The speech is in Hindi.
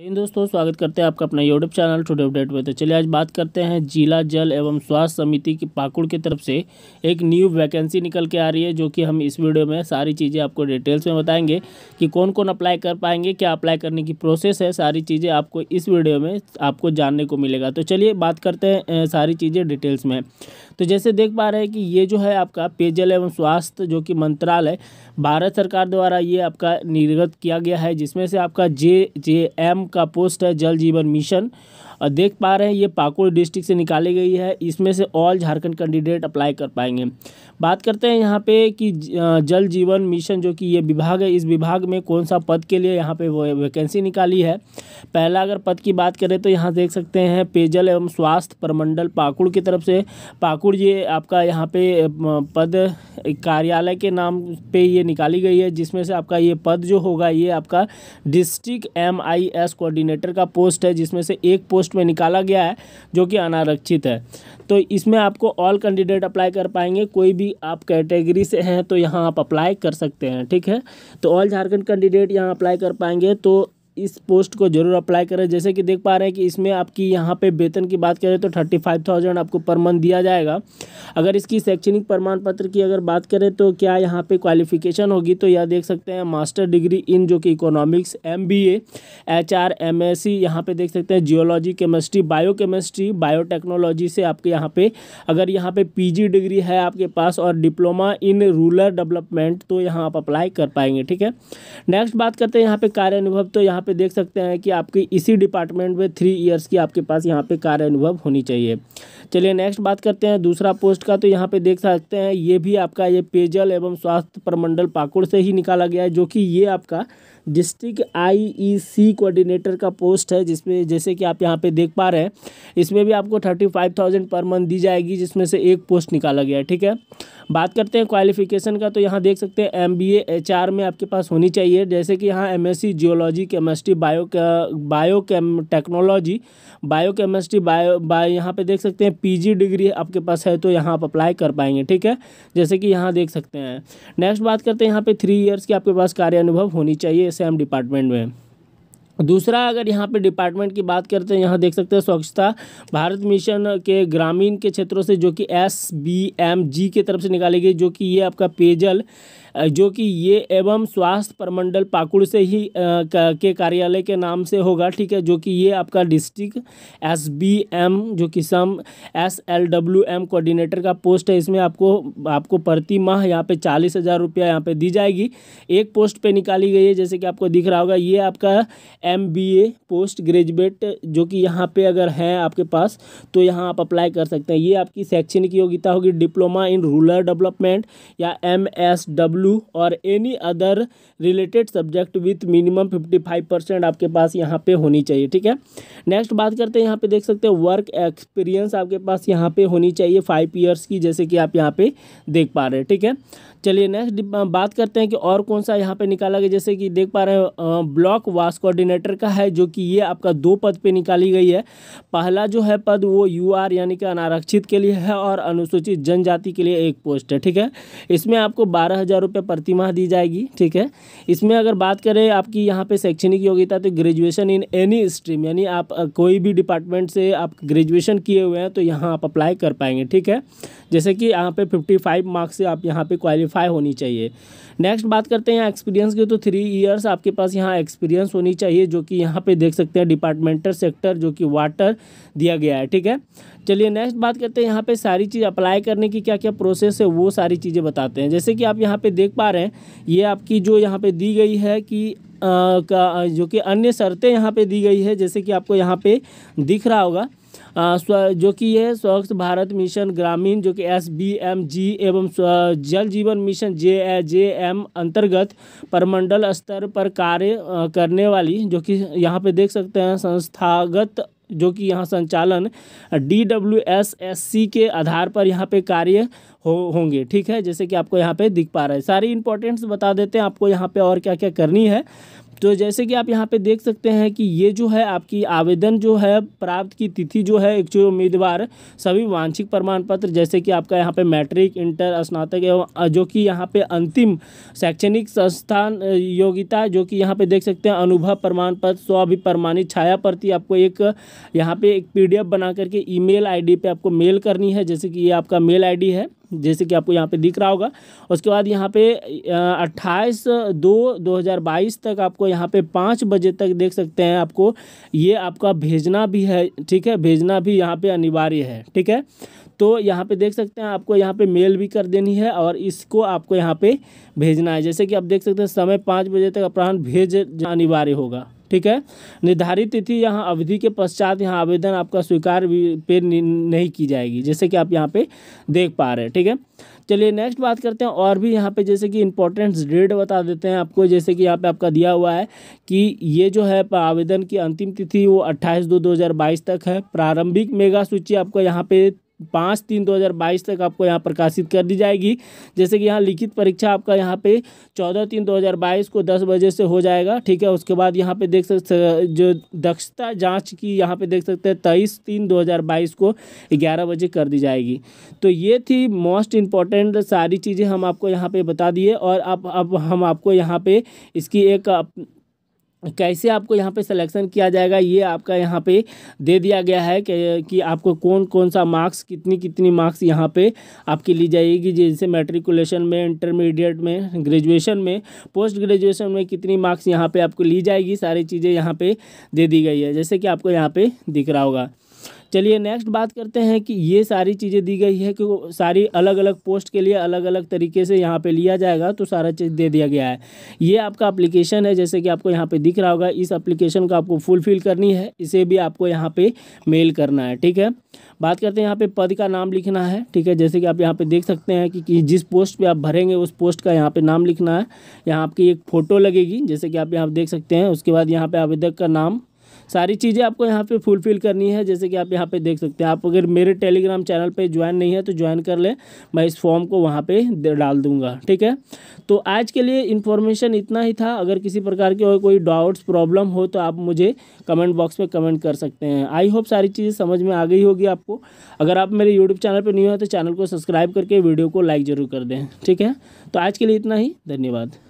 इन दोस्तों स्वागत करते हैं आपका अपना यूट्यूब चैनल टुडे अपडेट में तो चलिए आज बात करते हैं जिला जल एवं स्वास्थ्य समिति की पाकुड़ की तरफ से एक न्यू वैकेंसी निकल के आ रही है जो कि हम इस वीडियो में सारी चीज़ें आपको डिटेल्स में बताएंगे कि कौन कौन अप्लाई कर पाएंगे क्या अप्लाई करने की प्रोसेस है सारी चीज़ें आपको इस वीडियो में आपको जानने को मिलेगा तो चलिए बात करते हैं सारी चीज़ें डिटेल्स में तो जैसे देख पा रहे हैं कि ये जो है आपका पेयजल एवं स्वास्थ्य जो कि मंत्रालय भारत सरकार द्वारा ये आपका निर्गत किया गया है जिसमें से आपका जे जे एम का पोस्ट है जल जीवन मिशन और देख पा रहे हैं ये पाकुड़ डिस्ट्रिक्ट से निकाली गई है इसमें से ऑल झारखंड कैंडिडेट अप्लाई कर पाएंगे बात करते हैं यहाँ पे कि जल जीवन मिशन जो कि ये विभाग है इस विभाग में कौन सा पद के लिए यहाँ पे वो वैकेंसी निकाली है पहला अगर पद की बात करें तो यहाँ देख सकते हैं पेयजल एवं स्वास्थ्य प्रमंडल पाकुड़ की तरफ से पाकुड़ ये आपका यहाँ पे पद कार्यालय के नाम पे ये निकाली गई है जिसमें से आपका ये पद जो होगा ये आपका डिस्ट्रिक्ट एम कोऑर्डिनेटर का पोस्ट है जिसमें से एक पोस्ट पोस्ट में निकाला गया है जो कि अनारक्षित है तो इसमें आपको ऑल कैंडिडेट अप्लाई कर पाएंगे कोई भी आप कैटेगरी से हैं तो यहाँ आप अप्लाई कर सकते हैं ठीक है तो ऑल झारखंड कैंडिडेट यहाँ अप्लाई कर पाएंगे तो इस पोस्ट को जरूर अप्लाई करें जैसे कि देख पा रहे हैं कि इसमें आपकी यहाँ पे वेतन की बात करें तो थर्टी फाइव थाउजेंड आपको पर मंथ दिया जाएगा अगर इसकी शैक्षणिक प्रमाण पत्र की अगर बात करें तो क्या यहाँ पे क्वालिफिकेशन होगी तो यह देख सकते हैं मास्टर डिग्री इन जो कि economics M B H R M S C यहाँ पर देख सकते हैं geology chemistry bio chemistry biotechnology से आपके यहाँ पे अगर यहाँ पे पी जी डिग्री है आपके पास और डिप्लोमा इन रूरल डेवलपमेंट तो यहाँ आप अप्लाई कर पाएंगे ठीक है नेक्स्ट बात करते हैं यहाँ पे कार्य अनुभव तो यहाँ पे देख सकते हैं कि आपके इसी डिपार्टमेंट में थ्री ईयर्स की आपके पास यहाँ पे कार्य अनुभव होनी चाहिए चलिए नेक्स्ट बात करते हैं दूसरा पोस्ट का तो यहाँ पे देख सकते हैं ये भी आपका ये पेयजल एवं स्वास्थ्य प्रमंडल पाकुड़ से ही निकाला गया है जो कि ये आपका डिस्ट्रिक्ट आईईसी कोऑर्डिनेटर का पोस्ट है जिसमें जैसे कि आप यहाँ पे देख पा रहे हैं इसमें भी आपको thirty five thousand per month दी जाएगी जिसमें से एक पोस्ट निकाला गया है ठीक है बात करते हैं क्वालिफिकेशन का तो यहाँ देख सकते हैं एम बी एच में आपके पास होनी चाहिए जैसे कि यहाँ M geology chemistry bio bio chem technology bio chemistry bio bio यहाँ पे देख सकते हैं पीजी डिग्री आपके पास है तो यहाँ आप अप्लाई कर पाएंगे ठीक है जैसे कि यहाँ देख सकते हैं नेक्स्ट बात करते हैं यहाँ पर थ्री ईयर्स की आपके पास कार्य अनुभव होनी चाहिए सेम डिपार्टमेंट में दूसरा अगर यहाँ पे डिपार्टमेंट की बात करते हैं यहाँ देख सकते हैं स्वच्छता भारत मिशन के ग्रामीण के क्षेत्रों से जो कि एस बी एम जी की तरफ से निकाली गई जो कि ये आपका पेयजल जो कि ये एवं स्वास्थ्य प्रमंडल पाकुड़ से ही के कार्यालय के नाम से होगा ठीक है जो कि ये आपका डिस्ट्रिक्ट एस बी एम जो कि सम S L W M coordinator का पोस्ट है इसमें आपको आपको प्रति माह यहाँ पे चालीस हज़ार रुपया यहाँ पे दी जाएगी एक पोस्ट पे निकाली गई है जैसे कि आपको दिख रहा होगा ये आपका M B A post graduate जो कि यहाँ पर अगर है आपके पास तो यहाँ आप अप्लाई कर सकते हैं ये आपकी शैक्षणिक योग्यता होगी डिप्लोमा इन रूरल डेवलपमेंट या एम एस डब्ल्यू डब्ल्यू और any other related subject with minimum fifty five percent आपके पास यहाँ पे होनी चाहिए ठीक है नेक्स्ट बात करते हैं यहाँ पे देख सकते हैं वर्क एक्सपीरियंस आपके पास यहाँ पे होनी चाहिए फाइव ईयर्स की जैसे कि आप यहाँ पे देख पा रहे हैं ठीक है चलिए नेक्स्ट बात करते हैं कि और कौन सा यहाँ पे निकाला गया जैसे कि देख पा रहे हैं ब्लॉक वास कोऑर्डिनेटर का है जो कि ये आपका दो पद पे निकाली गई है पहला जो है पद वो यू यानी कि अनारक्षित के लिए है और अनुसूचित जनजाति के लिए एक पोस्ट है ठीक है इसमें आपको बारह हज़ार रुपये प्रतिमाह दी जाएगी ठीक है इसमें अगर बात करें आपकी यहाँ पर शैक्षणिक योग्यता तो ग्रेजुएशन इन एनी स्ट्रीम यानी आप कोई भी डिपार्टमेंट से आप ग्रेजुएशन किए हुए हैं तो यहाँ आप अप्लाई कर पाएंगे ठीक है जैसे कि यहाँ पर फिफ्टी मार्क्स से आप यहाँ पर क्वालिफाई फाइव होनी चाहिए नेक्स्ट बात करते हैं एक्सपीरियंस की तो थ्री ईयर्स आपके पास यहाँ एक्सपीरियंस होनी चाहिए जो कि यहाँ पे देख सकते हैं डिपार्टमेंटल सेक्टर जो कि वाटर दिया गया है ठीक है चलिए नेक्स्ट बात करते हैं यहाँ पे सारी चीज़ अप्लाई करने की क्या क्या प्रोसेस है वो सारी चीज़ें बताते हैं जैसे कि आप यहाँ पे देख पा रहे हैं ये आपकी जो यहाँ पे दी गई है कि आ, का जो कि अन्य शर्तें यहाँ पे दी गई है जैसे कि आपको यहाँ पे दिख रहा होगा जो कि यह स्वच्छ भारत मिशन ग्रामीण जो कि एस बी एम जी एवं जल जीवन मिशन जे जे एम अंतर्गत परमंडल स्तर पर कार्य करने वाली जो कि यहाँ पे देख सकते हैं संस्थागत जो कि यहाँ संचालन D W S S C के आधार पर यहाँ पे कार्य हो होंगे ठीक है जैसे कि आपको यहाँ पे दिख पा रहा है सारी इंपॉर्टेंट्स बता देते हैं आपको यहाँ पे और क्या क्या करनी है तो जैसे कि आप यहाँ पे देख सकते हैं कि ये जो है आपकी आवेदन जो है प्राप्त की तिथि जो है एक उम्मीदवार सभी वांछित प्रमाण पत्र जैसे कि आपका यहाँ पे मैट्रिक इंटर स्नातक एवं जो कि यहाँ पे अंतिम शैक्षणिक संस्थान योग्यता जो कि यहाँ पे देख सकते हैं अनुभव प्रमाण पत्र स्व प्रमाणित छाया प्रति आपको एक यहाँ पे एक पी बना करके ई मेल पे आपको मेल करनी है जैसे कि ये आपका मेल आई है जैसे कि आपको यहाँ पे दिख रहा होगा उसके बाद यहाँ पे अट्ठाईस दो 2022 तक आपको यहाँ पे पाँच बजे तक देख सकते हैं आपको ये आपका भेजना भी है ठीक है भेजना भी यहाँ पे अनिवार्य है ठीक है तो यहाँ पे देख सकते हैं आपको यहाँ पे मेल भी कर देनी है और इसको आपको यहाँ पे भेजना है जैसे कि आप देख सकते हैं समय पाँच बजे तक अपराह्न भेज अनिवार्य होगा ठीक है निर्धारित तिथि यहाँ अवधि के पश्चात यहाँ आवेदन आपका स्वीकार पे नहीं की जाएगी जैसे कि आप यहाँ पे देख पा रहे हैं ठीक है चलिए नेक्स्ट बात करते हैं और भी यहाँ पे जैसे कि इंपॉर्टेंट डेट बता देते हैं आपको जैसे कि यहाँ पे आपका दिया हुआ है कि ये जो है आवेदन की अंतिम तिथि वो 28 दो 2022 तक है प्रारंभिक मेगा सूची आपको यहाँ पे पाँच तीन दो हज़ार बाईस तक आपको यहाँ प्रकाशित कर दी जाएगी जैसे कि यहाँ लिखित परीक्षा आपका यहाँ पे चौदह तीन दो हज़ार बाईस को दस बजे से हो जाएगा ठीक है उसके बाद यहाँ पे देख सकते जो दक्षता जांच की यहाँ पे देख सकते हैं तेईस तीन दो हज़ार बाईस को ग्यारह बजे कर दी जाएगी तो ये थी मोस्ट इम्पॉर्टेंट सारी चीज़ें हम आपको यहाँ पर बता दिए और अब अब हम आपको यहाँ पर इसकी एक कैसे आपको यहाँ पे सिलेक्शन किया जाएगा ये आपका यहाँ पे दे दिया गया है कि, कि आपको कौन कौन सा मार्क्स कितनी कितनी मार्क्स यहाँ पे आपकी ली जाएगी जैसे मेट्रिकुलेशन में इंटरमीडिएट में ग्रेजुएशन में पोस्ट ग्रेजुएशन में कितनी मार्क्स यहाँ पे आपको ली जाएगी सारी चीज़ें यहाँ पे दे दी गई है जैसे कि आपको यहाँ पर दिख रहा होगा चलिए नेक्स्ट बात करते हैं कि ये सारी चीज़ें दी गई है कि सारी अलग अलग पोस्ट के लिए अलग अलग तरीके से यहाँ पे लिया जाएगा तो सारा चीज़ दे दिया गया है ये आपका एप्लीकेशन है जैसे कि आपको यहाँ पे दिख रहा होगा इस एप्लीकेशन को आपको फुलफिल करनी है इसे भी आपको यहाँ पे मेल करना है ठीक है बात करते हैं यहाँ पे पद का नाम लिखना है ठीक है जैसे कि आप यहाँ पे देख सकते हैं कि, कि जिस पोस्ट पे आप भरेंगे उस पोस्ट का यहाँ पे नाम लिखना है यहाँ आपकी एक फ़ोटो लगेगी जैसे कि आप यहाँ देख सकते हैं उसके बाद यहाँ पे आवेदक का नाम सारी चीज़ें आपको यहाँ पे फुलफ़िल करनी है जैसे कि आप यहाँ पे देख सकते हैं आप अगर मेरे टेलीग्राम चैनल पे ज्वाइन नहीं है तो ज्वाइन कर लें मैं इस फॉर्म को वहाँ पे डाल दूँगा ठीक है तो आज के लिए इन्फॉर्मेशन इतना ही था अगर किसी प्रकार के और कोई डाउट्स प्रॉब्लम हो तो आप मुझे कमेंट बॉक्स में कमेंट कर सकते हैं आई होप सारी चीज़ें समझ में आ गई होगी आपको अगर आप मेरे यूट्यूब चैनल पर नहीं हो तो चैनल को सब्सक्राइब करके वीडियो को लाइक ज़रूर कर दें ठीक है तो आज के लिए इतना ही धन्यवाद